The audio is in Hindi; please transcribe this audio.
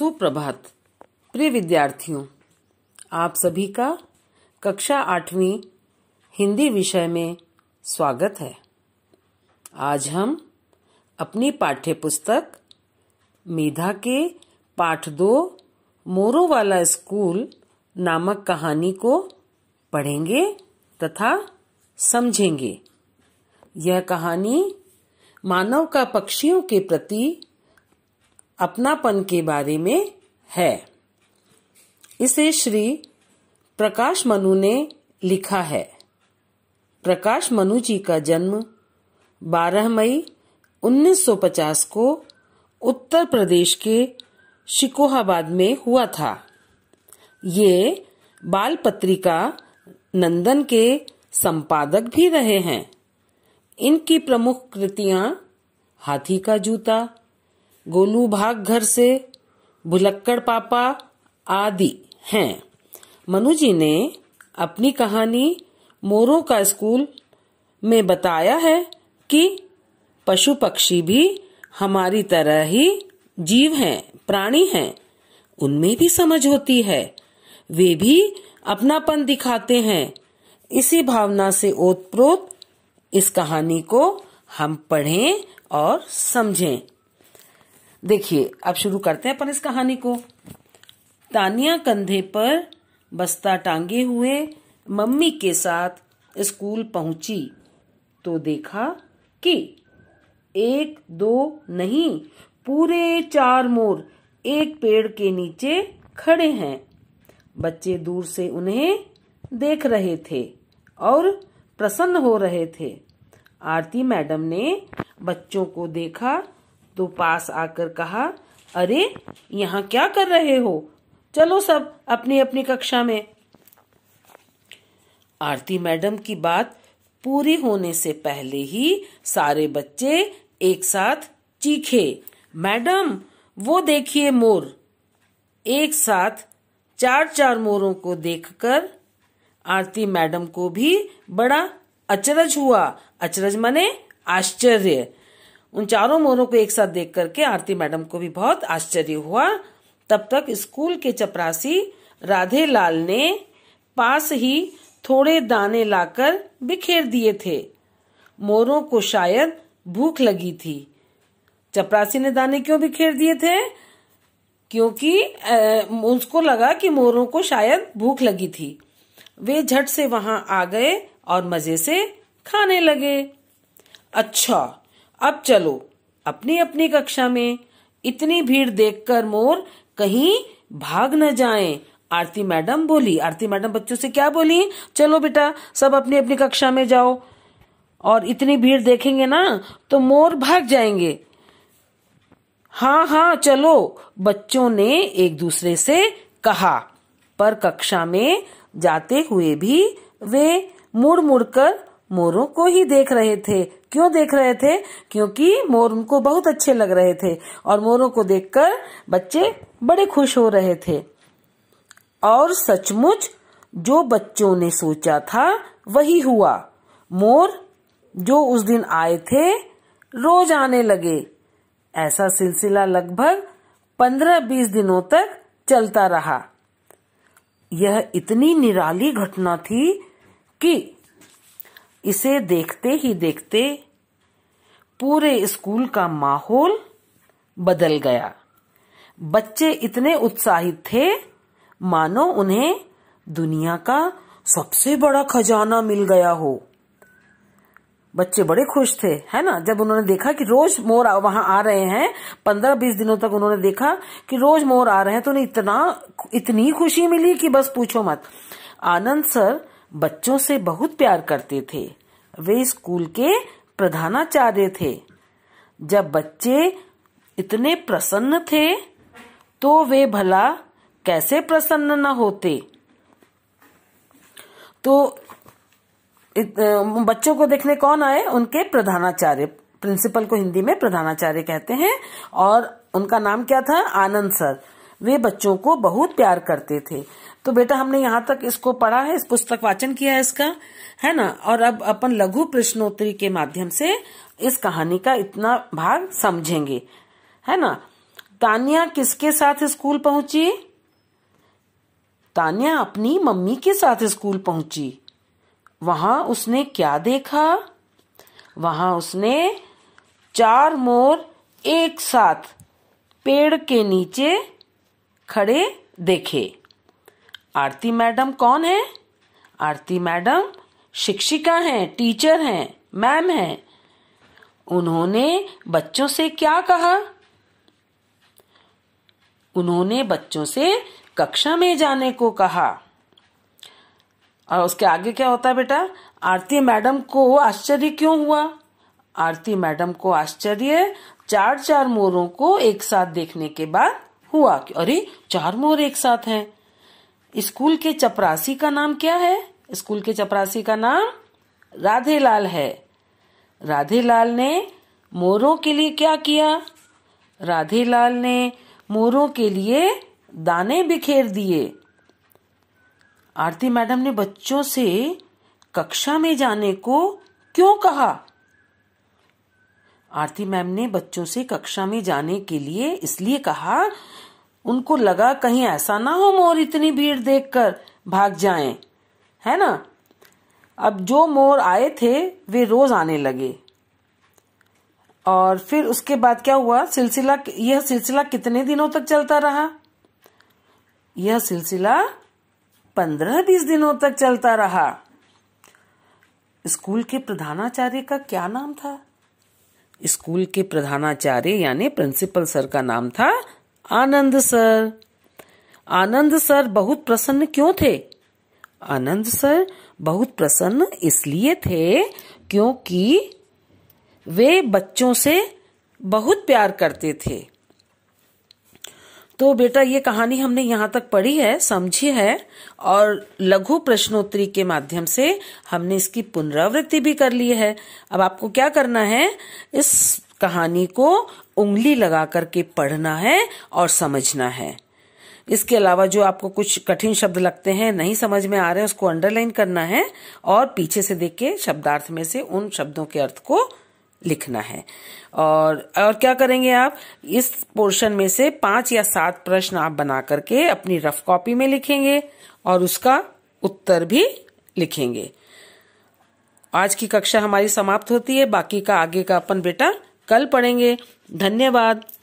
सुप्रभात प्रिय विद्यार्थियों आप सभी का कक्षा आठवीं हिंदी विषय में स्वागत है आज हम अपनी पाठ्य पुस्तक मेधा के पाठ दो मोरो वाला स्कूल नामक कहानी को पढ़ेंगे तथा समझेंगे यह कहानी मानव का पक्षियों के प्रति अपनापन के बारे में है इसे श्री प्रकाश मनु ने लिखा है प्रकाश मनु जी का जन्म 12 मई 1950 को उत्तर प्रदेश के शिकोहाबाद में हुआ था ये बाल पत्रिका नंदन के संपादक भी रहे हैं इनकी प्रमुख कृतियां हाथी का जूता गोलू भाग घर से भुलक्कड़ पापा आदि हैं मनु जी ने अपनी कहानी मोरों का स्कूल में बताया है कि पशु पक्षी भी हमारी तरह ही जीव हैं प्राणी हैं उनमें भी समझ होती है वे भी अपनापन दिखाते हैं इसी भावना से ओतप्रोत इस कहानी को हम पढ़ें और समझें देखिए अब शुरू करते हैं अपन इस कहानी को तानिया कंधे पर बस्ता टांगे हुए मम्मी के साथ स्कूल पहुंची तो देखा कि एक दो नहीं पूरे चार मोर एक पेड़ के नीचे खड़े हैं बच्चे दूर से उन्हें देख रहे थे और प्रसन्न हो रहे थे आरती मैडम ने बच्चों को देखा तो पास आकर कहा अरे यहाँ क्या कर रहे हो चलो सब अपनी अपनी कक्षा में आरती मैडम की बात पूरी होने से पहले ही सारे बच्चे एक साथ चीखे मैडम वो देखिए मोर एक साथ चार चार मोरों को देखकर आरती मैडम को भी बड़ा अचरज हुआ अचरज मने आश्चर्य उन चारों मोरों को एक साथ देख करके आरती मैडम को भी बहुत आश्चर्य हुआ तब तक स्कूल के चपरासी राधे लाल ने पास ही थोड़े दाने लाकर बिखेर दिए थे मोरों को शायद भूख लगी थी चपरासी ने दाने क्यों बिखेर दिए थे क्योंकि उसको लगा कि मोरों को शायद भूख लगी थी वे झट से वहां आ गए और मजे से खाने लगे अच्छा अब चलो अपनी अपनी कक्षा में इतनी भीड़ देखकर मोर कहीं भाग न जाएं आरती मैडम बोली आरती मैडम बच्चों से क्या बोली चलो बेटा सब अपनी अपनी कक्षा में जाओ और इतनी भीड़ देखेंगे ना तो मोर भाग जाएंगे हाँ हाँ चलो बच्चों ने एक दूसरे से कहा पर कक्षा में जाते हुए भी वे मुड़ मुड़कर मोरों को ही देख रहे थे क्यों देख रहे थे क्योंकि मोर उनको बहुत अच्छे लग रहे थे और मोरों को देखकर बच्चे बड़े खुश हो रहे थे और सचमुच जो बच्चों ने सोचा था वही हुआ मोर जो उस दिन आए थे रोज आने लगे ऐसा सिलसिला लगभग पंद्रह बीस दिनों तक चलता रहा यह इतनी निराली घटना थी कि इसे देखते ही देखते पूरे स्कूल का माहौल बदल गया बच्चे इतने उत्साहित थे मानो उन्हें दुनिया का सबसे बड़ा खजाना मिल गया हो बच्चे बड़े खुश थे है ना जब उन्होंने देखा कि रोज मोर वहां आ रहे हैं पंद्रह बीस दिनों तक उन्होंने देखा कि रोज मोर आ रहे हैं तो उन्हें इतना इतनी खुशी मिली कि बस पूछो मत आनंद सर बच्चों से बहुत प्यार करते थे वे स्कूल के प्रधानाचार्य थे जब बच्चे इतने प्रसन्न थे तो वे भला कैसे प्रसन्न न होते तो इत, बच्चों को देखने कौन आए उनके प्रधानाचार्य प्रिंसिपल को हिंदी में प्रधानाचार्य कहते हैं और उनका नाम क्या था आनंद सर वे बच्चों को बहुत प्यार करते थे तो बेटा हमने यहाँ तक इसको पढ़ा है इस पुस्तक वाचन किया है इसका है ना और अब अपन लघु प्रश्नोत्तरी के माध्यम से इस कहानी का इतना भाग समझेंगे है ना तानिया किसके साथ स्कूल पहुंची तानिया अपनी मम्मी के साथ स्कूल पहुंची वहां उसने क्या देखा वहां उसने चार मोर एक साथ पेड़ के नीचे खड़े देखे आरती मैडम कौन है आरती मैडम शिक्षिका हैं टीचर हैं मैम हैं उन्होंने बच्चों से क्या कहा उन्होंने बच्चों से कक्षा में जाने को कहा और उसके आगे क्या होता है बेटा आरती मैडम को आश्चर्य क्यों हुआ आरती मैडम को आश्चर्य चार चार मोरों को एक साथ देखने के बाद हुआ कि अरे चार मोर एक साथ हैं स्कूल के चपरासी का नाम क्या है स्कूल के चपरासी का नाम राधे लाल है राधेलाल ने मोरों के लिए क्या किया राधे लाल ने मोरों के लिए दाने बिखेर दिए आरती मैडम ने बच्चों से कक्षा में जाने को क्यों कहा आरती मैम ने बच्चों से कक्षा में जाने के लिए इसलिए कहा उनको लगा कहीं ऐसा ना हो मोर इतनी भीड़ देखकर भाग जाएं, है ना अब जो मोर आए थे वे रोज आने लगे और फिर उसके बाद क्या हुआ सिलसिला यह सिलसिला कितने दिनों तक चलता रहा यह सिलसिला पंद्रह बीस दिनों तक चलता रहा स्कूल के प्रधानाचार्य का क्या नाम था स्कूल के प्रधानाचार्य यानी प्रिंसिपल सर का नाम था आनंद सर आनंद सर बहुत प्रसन्न क्यों थे आनंद सर बहुत प्रसन्न इसलिए थे क्योंकि वे बच्चों से बहुत प्यार करते थे तो बेटा ये कहानी हमने यहाँ तक पढ़ी है समझी है और लघु प्रश्नोत्तरी के माध्यम से हमने इसकी पुनरावृत्ति भी कर ली है अब आपको क्या करना है इस कहानी को उंगली लगा करके पढ़ना है और समझना है इसके अलावा जो आपको कुछ कठिन शब्द लगते हैं नहीं समझ में आ रहे हैं उसको अंडरलाइन करना है और पीछे से देख के शब्दार्थ में से उन शब्दों के अर्थ को लिखना है और और क्या करेंगे आप इस पोर्शन में से पांच या सात प्रश्न आप बना करके अपनी रफ कॉपी में लिखेंगे और उसका उत्तर भी लिखेंगे आज की कक्षा हमारी समाप्त होती है बाकी का आगे का अपन बेटा कल पढ़ेंगे धन्यवाद